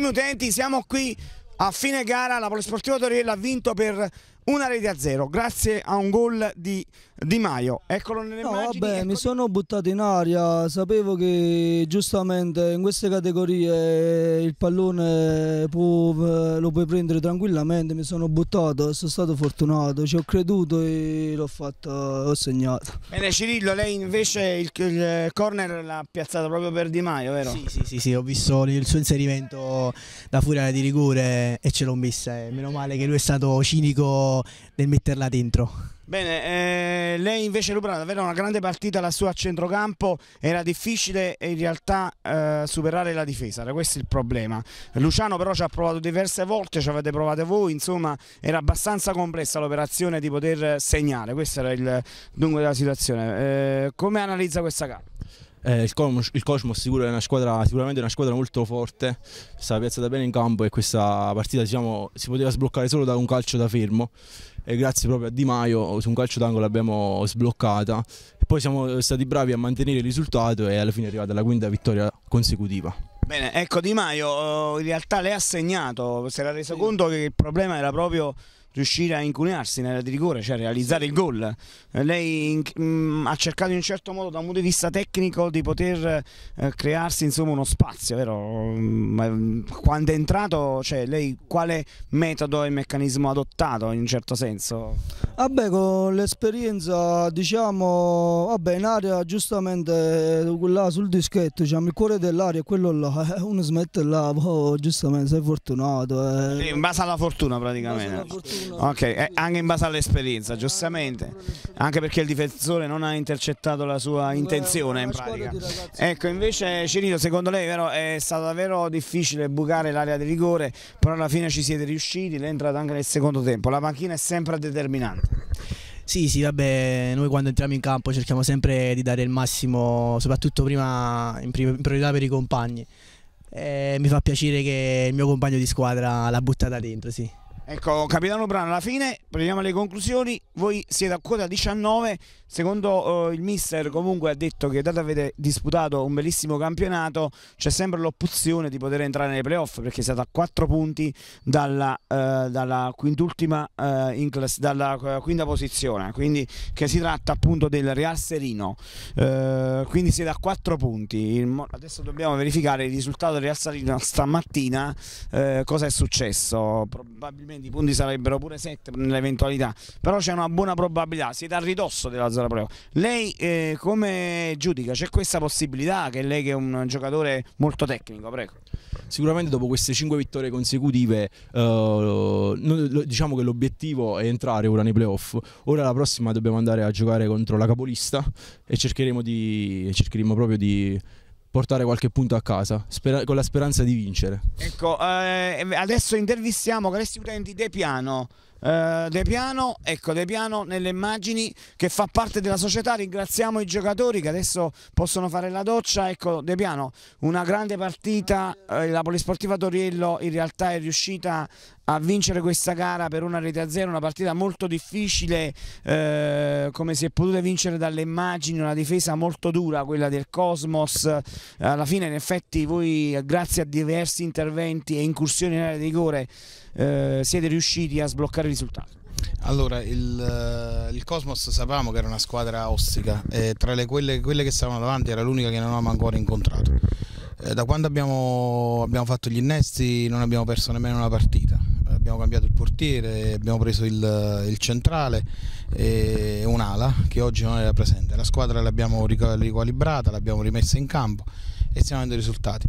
Carissimi utenti, siamo qui a fine gara, la Polisportiva Torriello ha vinto per una rete a zero grazie a un gol di Di Maio. Eccolo nelle no, immagini. Vabbè, ecco... mi sono buttato in aria, sapevo che giustamente in queste categorie il pallone può, lo puoi prendere tranquillamente, mi sono buttato, sono stato fortunato, ci ho creduto e l'ho fatto, ho segnato. Bene Cirillo, lei invece il, il corner l'ha piazzato proprio per Di Maio, vero? Sì, sì, sì, sì, ho visto il suo inserimento da furia di rigore e ce l'ho messa, eh. meno male che lui è stato cinico nel, metterla dentro. Bene, eh, lei invece Lubrano davvero una grande partita la sua a centrocampo, era difficile in realtà eh, superare la difesa, era questo il problema. Luciano però ci ha provato diverse volte, ci avete provato voi, insomma era abbastanza complessa l'operazione di poter eh, segnare, questo era il dunque della situazione. Eh, come analizza questa gara? Eh, il, Cosmos, il, Cosmos sicuro è una squadra, sicuramente è una squadra molto forte, sta piazzata bene in campo e questa partita diciamo, si poteva sbloccare solo da un calcio da fermo e grazie proprio a Di Maio su un calcio d'angolo l'abbiamo sbloccata e poi siamo stati bravi a mantenere il risultato e alla fine è arrivata la quinta vittoria consecutiva. Bene, ecco Di Maio eh, in realtà lei ha segnato, si era reso sì. conto che il problema era proprio riuscire a incunearsi nell'area di rigore, cioè realizzare il gol. Eh, lei mh, mm, ha cercato in un certo modo da un punto di vista tecnico di poter eh, crearsi insomma, uno spazio, vero? Mm, ma mm, quando è entrato, cioè, lei quale metodo e meccanismo ha adottato in un certo senso? Vabbè, con l'esperienza diciamo, vabbè, in area giustamente là sul dischetto, diciamo, il cuore dell'aria è quello là, eh, uno smette là, poi boh, giustamente sei fortunato. Eh. in base alla fortuna praticamente. Ok, eh, anche in base all'esperienza, giustamente, anche perché il difensore non ha intercettato la sua intenzione in pratica. Ecco, invece Cirino, secondo lei vero, è stato davvero difficile bucare l'area di rigore, però alla fine ci siete riusciti, l'è entrata anche nel secondo tempo, la panchina è sempre determinante. Sì, sì, vabbè, noi quando entriamo in campo cerchiamo sempre di dare il massimo, soprattutto prima in, priorità per i compagni. E eh, mi fa piacere che il mio compagno di squadra l'ha buttata dentro, sì. Ecco, capitano Brano, alla fine prendiamo le conclusioni. Voi siete a quota 19. Secondo eh, il mister, comunque, ha detto che, dato avete disputato un bellissimo campionato, c'è sempre l'opzione di poter entrare nei playoff perché siete a 4 punti dalla, eh, dalla, eh, class, dalla eh, quinta posizione. Quindi, che si tratta appunto del Real Serino. Eh, quindi, siete a 4 punti. adesso dobbiamo verificare il risultato del Real Serino stamattina. Eh, cosa è successo? Probabilmente quindi i punti sarebbero pure 7 nell'eventualità, però c'è una buona probabilità, siete a ridosso della zona playoff. Lei eh, come giudica? C'è questa possibilità che lei che è un giocatore molto tecnico, prego. Sicuramente dopo queste 5 vittorie consecutive eh, diciamo che l'obiettivo è entrare ora nei playoff, ora la prossima dobbiamo andare a giocare contro la capolista e cercheremo, di, cercheremo proprio di portare qualche punto a casa spera- con la speranza di vincere. Ecco, eh, adesso intervistiamo Cresti Utenti De Piano. Eh, De Piano, ecco De Piano nelle immagini che fa parte della società, ringraziamo i giocatori che adesso possono fare la doccia, ecco De Piano una grande partita, eh, la Polisportiva Toriello in realtà è riuscita a vincere questa gara per una rete a zero, una partita molto difficile eh, come si è potuta vincere dalle immagini, una difesa molto dura quella del Cosmos, alla fine in effetti voi grazie a diversi interventi e incursioni in area di rigore eh, siete riusciti a sbloccare il risultato? Allora, il, eh, il, Cosmos sapevamo che era una squadra ostica e tra le, quelle, quelle, che stavano davanti era l'unica che non avevamo ancora incontrato. Eh, da quando abbiamo, abbiamo, fatto gli innesti non abbiamo perso nemmeno una partita. Abbiamo cambiato il portiere, abbiamo preso il, il centrale e un'ala che oggi non era presente. La squadra l'abbiamo riqualibrata, l'abbiamo rimessa in campo e stiamo avendo risultati.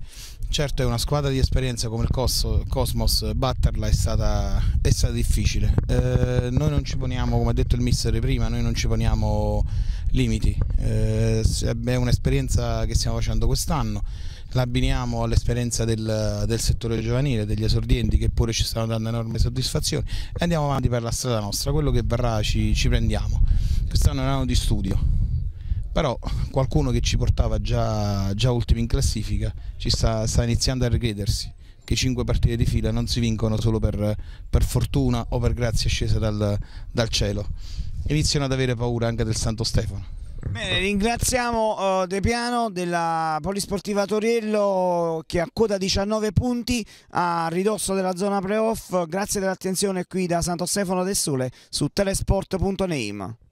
Certo è una squadra di esperienza come il Cosmos, batterla è stata, è stata difficile. Eh, noi non ci poniamo, come ha detto il mister prima, noi non ci poniamo limiti. Eh, è un'esperienza che stiamo facendo quest'anno, l'abbiniamo all'esperienza del, del, settore giovanile, degli esordienti che pure ci stanno dando enorme soddisfazione e andiamo avanti per la strada nostra, quello che verrà ci, ci prendiamo. Quest'anno è un anno di studio, però qualcuno che ci portava già, già ultimo in classifica ci sta, sta iniziando a recredersi che cinque partite di fila non si vincono solo per, per fortuna o per grazia scesa dal, dal cielo iniziano ad avere paura anche del Santo Stefano Bene, ringraziamo uh, De Piano della Polisportiva Toriello che a quota 19 punti a ridosso della zona playoff. Grazie dell'attenzione qui da Santo Stefano del Sole su telesport.name.